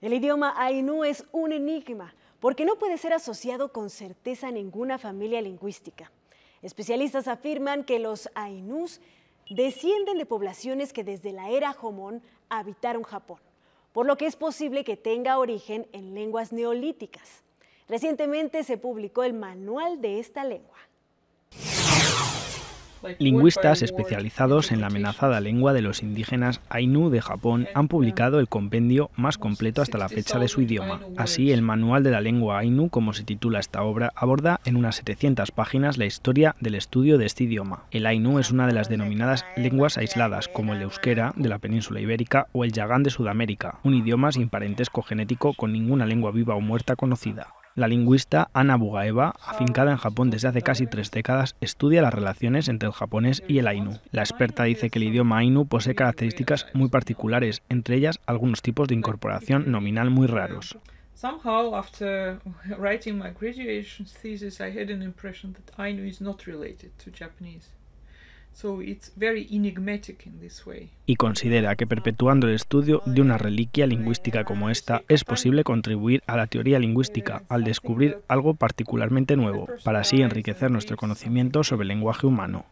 El idioma Ainu es un enigma porque no puede ser asociado con certeza a ninguna familia lingüística. Especialistas afirman que los Ainús descienden de poblaciones que desde la era Jomón habitaron Japón, por lo que es posible que tenga origen en lenguas neolíticas. Recientemente se publicó el manual de esta lengua. Lingüistas especializados en la amenazada lengua de los indígenas Ainu de Japón han um, publicado el compendio más completo hasta la fecha de su idioma. Así, el Manual de la Lengua Ainu, como se titula esta obra, aborda en unas 700 páginas la historia del estudio de este idioma. El Ainu es una de las denominadas lenguas aisladas, como el euskera de la península ibérica o el yagán de Sudamérica, un idioma sin parentesco genético con ninguna lengua viva o muerta conocida. La lingüista Ana Bugaeva, afincada en Japón desde hace casi tres décadas, estudia las relaciones entre el japonés y el ainu. La experta dice que el idioma ainu posee características muy particulares, entre ellas algunos tipos de incorporación nominal muy raros. somehow after writing my graduation thesis i had an impression that ainu is not related to japanese y considera que perpetuando el estudio de una reliquia lingüística como esta es posible contribuir a la teoría lingüística al descubrir algo particularmente nuevo, para así enriquecer nuestro conocimiento sobre el lenguaje humano.